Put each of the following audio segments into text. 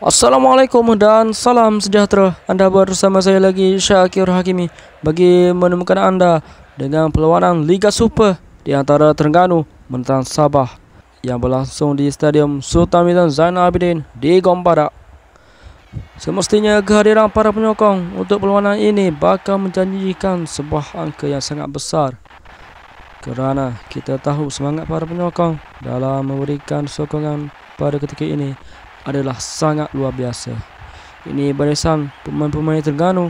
Assalamualaikum dan salam sejahtera Anda bersama saya lagi Syakir Hakimi Bagi menemukan anda dengan perlawanan Liga Super Di antara Terengganu menentang Sabah Yang berlangsung di Stadium Sultan Medan Zainal Abidin di Gombadak Semestinya kehadiran para penyokong untuk perlawanan ini Bakal menjanjikan sebuah angka yang sangat besar Kerana kita tahu semangat para penyokong dalam memberikan sokongan pada ketika ini adalah sangat luar biasa. Ini barisan pemain-pemain Terengganu.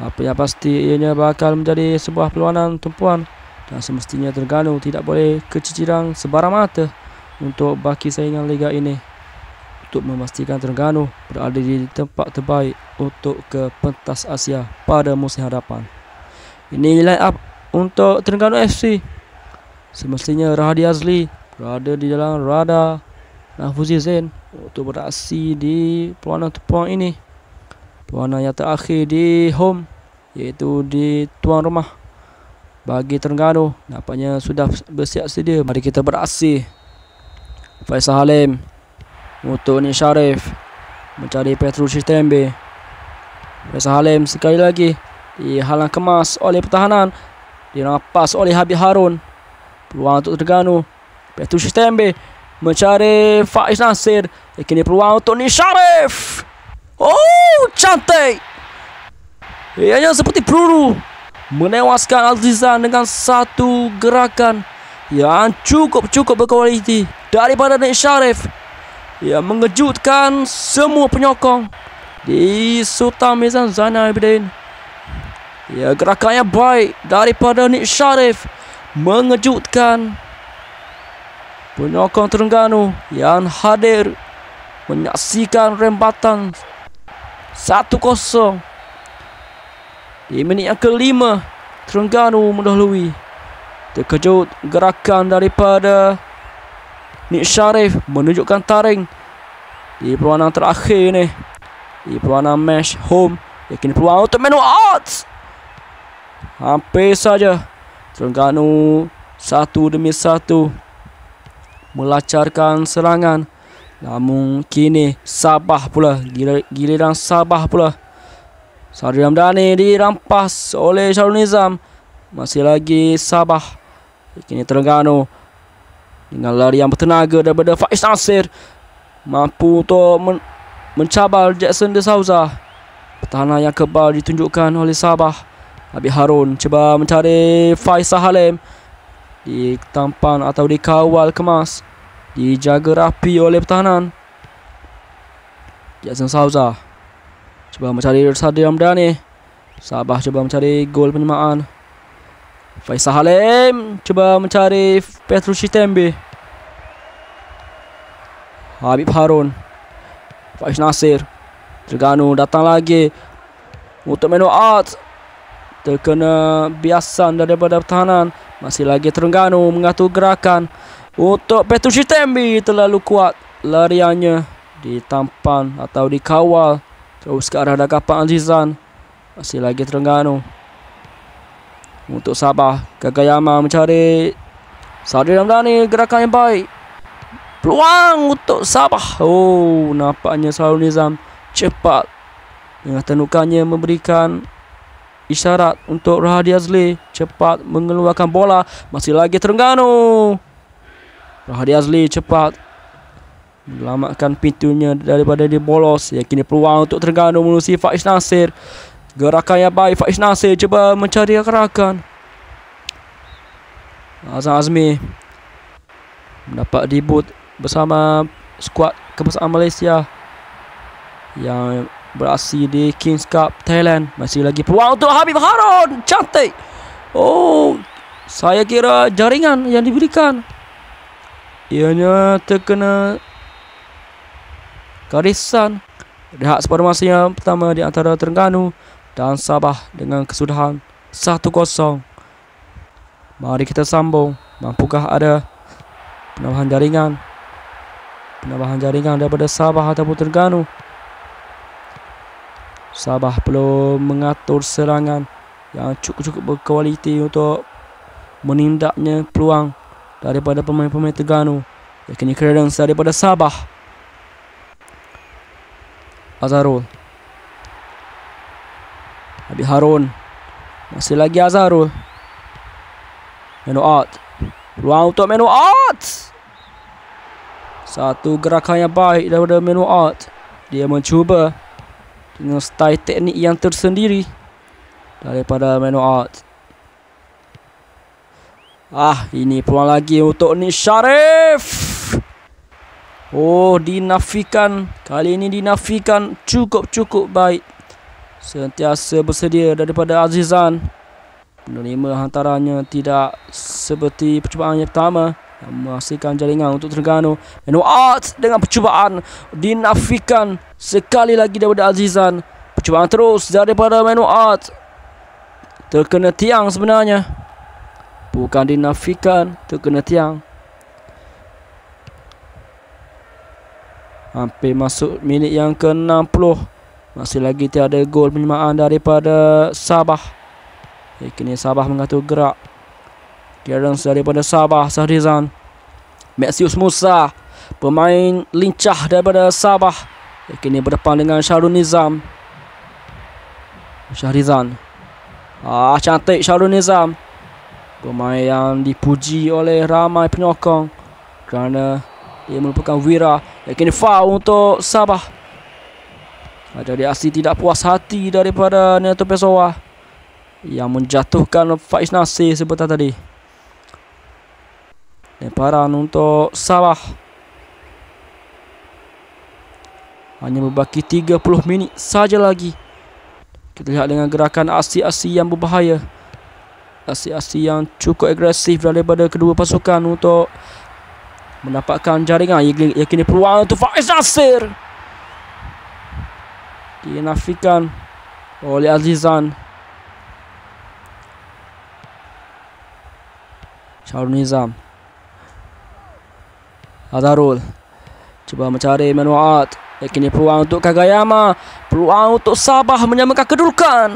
Apa yang pasti ianya bakal menjadi sebuah peluangan tumpuan dan semestinya Terengganu tidak boleh keciciran sebarang mata untuk baki saingan liga ini untuk memastikan Terengganu berada di tempat terbaik untuk ke pentas Asia pada musim hadapan. Ini nilai up untuk Terengganu FC. Semestinya Rahadi Azli berada di dalam radar Nah Fuzi Zain untuk beraksi di perlawanan untuk ini. perlawanan yang terakhir di home iaitu di tuan rumah bagi Terengganu. Nampaknya sudah bersiap sedia. Mari kita beraksi. Faisal Halim untuk Nik Sharif mencari Petrus Sistembe. Faisal Halim sekali lagi dihalang kemas oleh pertahanan. Dirampas oleh Habib Harun. Peluang untuk Terengganu. Petrus Sistembe. Sistembe mencari Faiz Nasir. Kini peluang untuk Nisharif. Oh, cantik. Ianya seperti peluru. Menewaskan Azizan dengan satu gerakan yang cukup-cukup berkualiti daripada Nik Sharif yang mengejutkan semua penyokong di Sultan Mizan Zainal Abidin ya gerakannya baik daripada Nik Sharif mengejutkan penyokong Terengganu yang hadir menyaksikan rembatan 1-0 di minit yang kelima Terengganu mendahului terkejut gerakan daripada Nik Syarif menunjukkan taring di perlawanan terakhir ini di perlawanan match home ia kini peluang untuk menu out hampir saja Terengganu satu demi satu melancarkan serangan namun kini Sabah pula giliran Sabah pula Sadri Ramdhani dirampas oleh Syarul Nizam masih lagi Sabah kini Terengganu dengan lari yang bertenaga daripada Faiz Nasir mampu untuk men- mencabar Jackson De Souza pertahanan yang kebal ditunjukkan oleh Sabah Abi Harun cuba mencari Faiz Halim Ditampan atau dikawal kemas Dijaga rapi oleh pertahanan Jackson Sauza Cuba mencari Sadir Ramdhani Sabah cuba mencari gol penyemaan Faisal Halim Cuba mencari Petrus Chitembe Habib Harun Faiz Nasir Terganu datang lagi Untuk menuat Terkena biasan daripada pertahanan masih lagi Terengganu mengatur gerakan untuk Petrucci Tembi terlalu kuat lariannya ditampan atau dikawal terus ke arah dakapan Azizan. Masih lagi Terengganu. Untuk Sabah, Kagayama mencari Sadri Ramdhani gerakan yang baik. Peluang untuk Sabah. Oh, nampaknya Sarul Nizam cepat dengan tenukannya memberikan isyarat untuk Rahadi Azli cepat mengeluarkan bola. Masih lagi Terengganu. Rahadi Azli cepat melamatkan pintunya daripada dia bolos. Ya kini peluang untuk Terengganu melalui Faiz Nasir. Gerakan yang baik Faiz Nasir cuba mencari gerakan. Azam Azmi mendapat debut bersama skuad kebesaran Malaysia yang Berasi di Kings Cup Thailand Masih lagi peluang untuk Habib Harun Cantik Oh Saya kira jaringan yang diberikan Ianya terkena Garisan Rehat separuh masa yang pertama di antara Terengganu Dan Sabah dengan kesudahan 1-0 Mari kita sambung Mampukah ada penambahan jaringan Penambahan jaringan daripada Sabah ataupun Terengganu Sabah perlu mengatur serangan yang cukup-cukup berkualiti untuk menindaknya peluang daripada pemain-pemain Terengganu. kini kredens daripada Sabah. Azharul. Habib Harun. Masih lagi Azharul. Menu out. Peluang untuk menu out. Satu gerakan yang baik daripada menu out. Dia mencuba dengan style teknik yang tersendiri daripada Man Art. Ah, ini peluang lagi untuk Nick Sharif. Oh, dinafikan. Kali ini dinafikan cukup-cukup baik. Sentiasa bersedia daripada Azizan. Penerima hantarannya tidak seperti percubaan yang pertama. Yang menghasilkan jaringan untuk Terengganu. Manu Art dengan percubaan dinafikan. Sekali lagi daripada Azizan. Percubaan terus daripada Manu Art. Terkena tiang sebenarnya. Bukan dinafikan. Terkena tiang. Hampir masuk minit yang ke-60. Masih lagi tiada gol penyemaan daripada Sabah. Ya, kini Sabah mengatur gerak. Clearance daripada Sabah, Sahrizan. Maxius Musa. Pemain lincah daripada Sabah. Ekini berdepan dengan Syahrul Nizam Syahrizan Ah cantik Syahrul Nizam Pemain yang dipuji oleh ramai penyokong Kerana dia merupakan Wira Ekini faham untuk Sabah ah, Jadi asli tidak puas hati daripada Neto Pessoa Yang menjatuhkan Faiz Nasir sebentar tadi Lemparan untuk Sabah Hanya berbaki 30 minit saja lagi. Kita lihat dengan gerakan aksi-aksi yang berbahaya. Aksi-aksi yang cukup agresif daripada kedua pasukan untuk mendapatkan jaringan. Ia kini peluang untuk Faiz Nasir. Nafikan oleh Azizan. Syarul Nizam. Azharul. Cuba mencari Manuat. Ya, kini peluang untuk Kagayama. Peluang untuk Sabah menyamakan kedudukan.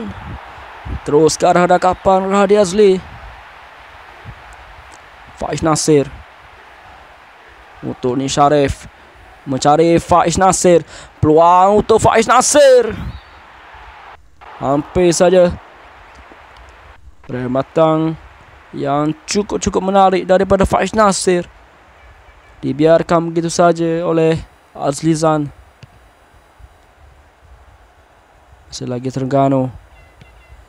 Terus ke arah hadapan Rahadi Azli. Faiz Nasir. Untuk Ni Sharif. Mencari Faiz Nasir. Peluang untuk Faiz Nasir. Hampir saja. Rematang yang cukup-cukup menarik daripada Faiz Nasir. Dibiarkan begitu saja oleh Azlizan. Masih lagi Terengganu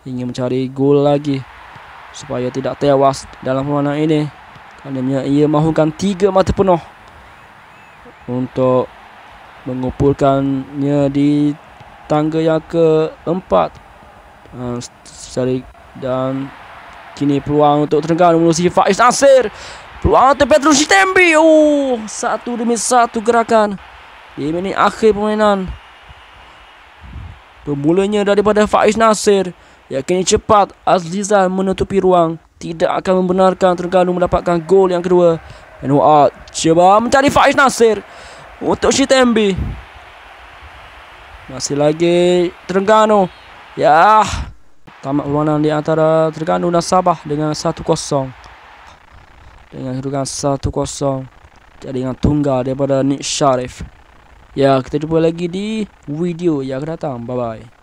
ingin mencari gol lagi supaya tidak tewas dalam permainan ini. Kerana ia mahukan tiga mata penuh untuk mengumpulkannya di tangga yang keempat. Dan, ah, dan kini peluang untuk Terengganu melalui Faiz Nasir. Peluang untuk Petrus Tembi. Oh, satu demi satu gerakan. Ini akhir permainan. Bermulanya daripada Faiz Nasir. Yakin cepat Azlizan menutupi ruang. Tidak akan membenarkan Terengganu mendapatkan gol yang kedua. Enuat cuba mencari Faiz Nasir. Untuk Shitembi. Masih lagi Terengganu. ya, Tamat perlawanan di antara Terengganu dan Sabah dengan 1-0. Dengan kedudukan 1-0. Jadi dengan tunggal daripada Nick Sharif. Ya, kita jumpa lagi di video yang akan datang. Bye-bye.